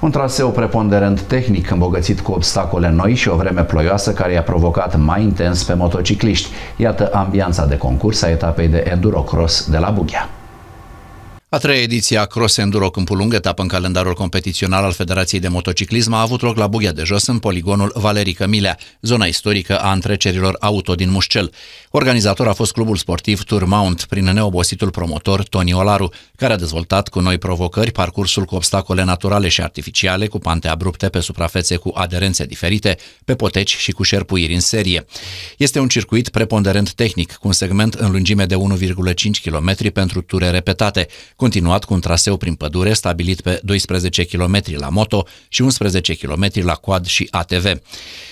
Un traseu preponderent tehnic, îmbogățit cu obstacole noi și o vreme ploioasă care i-a provocat mai intens pe motocicliști. Iată ambianța de concurs a etapei de endurocross de la Bughea. A treia ediție a Cross Enduro Câmpul Lung, etapă în calendarul competițional al Federației de Motociclism, a avut loc la Bugia de Jos, în poligonul Valerica Milea, zona istorică a întrecerilor auto din Mușcel. Organizator a fost clubul sportiv Tour Mount, prin neobositul promotor Toni Olaru, care a dezvoltat cu noi provocări parcursul cu obstacole naturale și artificiale, cu pante abrupte pe suprafețe cu aderențe diferite, pe poteci și cu șerpuiri în serie. Este un circuit preponderent tehnic, cu un segment în lungime de 1,5 km pentru ture repetate, continuat cu un traseu prin pădure stabilit pe 12 km la moto și 11 km la quad și ATV.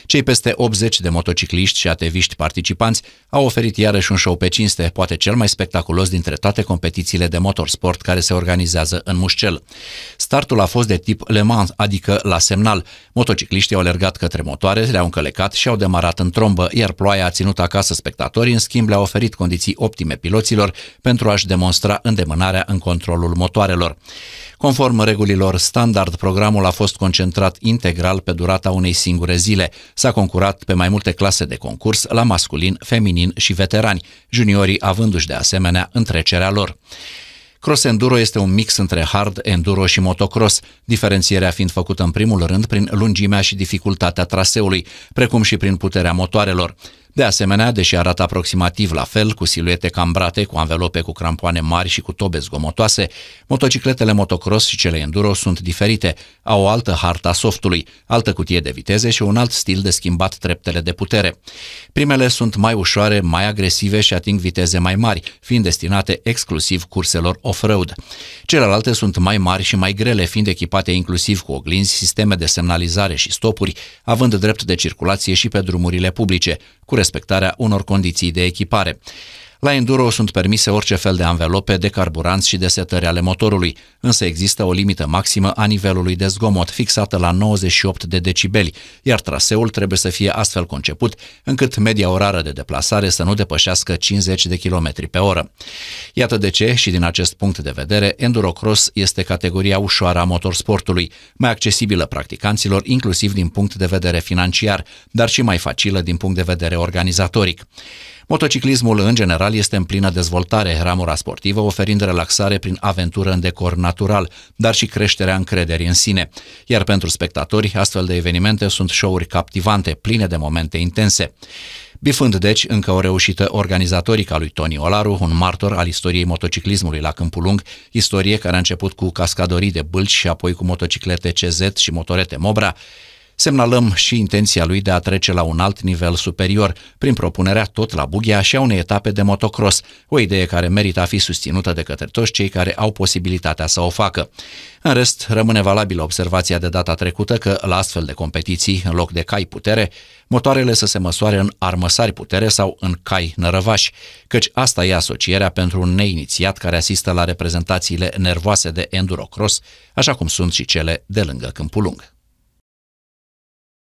Cei peste 80 de motocicliști și ateviști participanți au oferit iarăși un show pe cinste, poate cel mai spectaculos dintre toate competițiile de motorsport care se organizează în Mușcel. Startul a fost de tip Le Mans, adică la semnal. Motocicliștii au alergat către motoare, le-au încălecat și au demarat în trombă, iar ploaia a ținut acasă spectatorii, în schimb le-a oferit condiții optime piloților pentru a-și demonstra îndemânarea în control controlul motoarelor. Conform regulilor standard, programul a fost concentrat integral pe durata unei singure zile. S-a concurat pe mai multe clase de concurs la masculin, feminin și veterani, juniorii avându-și de asemenea întrecerea lor. Cross Enduro este un mix între hard, enduro și motocross, diferențierea fiind făcută în primul rând prin lungimea și dificultatea traseului, precum și prin puterea motoarelor. De asemenea, deși arată aproximativ la fel, cu siluete cambrate, cu anvelope cu crampoane mari și cu tobe zgomotoase, motocicletele motocross și cele enduro sunt diferite, au o altă harta softului, altă cutie de viteze și un alt stil de schimbat treptele de putere. Primele sunt mai ușoare, mai agresive și ating viteze mai mari, fiind destinate exclusiv curselor off-road. Celelalte sunt mai mari și mai grele, fiind echipate inclusiv cu oglinzi, sisteme de semnalizare și stopuri, având drept de circulație și pe drumurile publice, cu respectarea unor condiții de echipare. La Enduro sunt permise orice fel de anvelope de carburanți și de setări ale motorului, însă există o limită maximă a nivelului de zgomot fixată la 98 de decibeli, iar traseul trebuie să fie astfel conceput încât media orară de deplasare să nu depășească 50 de km pe oră. Iată de ce, și din acest punct de vedere, Endurocross este categoria ușoară a motorsportului, mai accesibilă practicanților inclusiv din punct de vedere financiar, dar și mai facilă din punct de vedere organizatoric. Motociclismul în general este în plină dezvoltare, ramura sportivă oferind relaxare prin aventură în decor natural, dar și creșterea încrederii în sine. Iar pentru spectatori, astfel de evenimente sunt show-uri captivante, pline de momente intense. Bifând deci încă o reușită organizatorică a lui Tony Olaru, un martor al istoriei motociclismului la Câmpul Lung, istorie care a început cu cascadorii de bâlci și apoi cu motociclete CZ și motorete Mobra, Semnalăm și intenția lui de a trece la un alt nivel superior, prin propunerea tot la Bughia și a unei etape de motocross, o idee care merită a fi susținută de către toți cei care au posibilitatea să o facă. În rest, rămâne valabilă observația de data trecută că la astfel de competiții, în loc de cai putere, motoarele să se măsoare în armăsari putere sau în cai nărăvași, căci asta e asocierea pentru un neinițiat care asistă la reprezentațiile nervoase de endurocross, așa cum sunt și cele de lângă Câmpul Lung.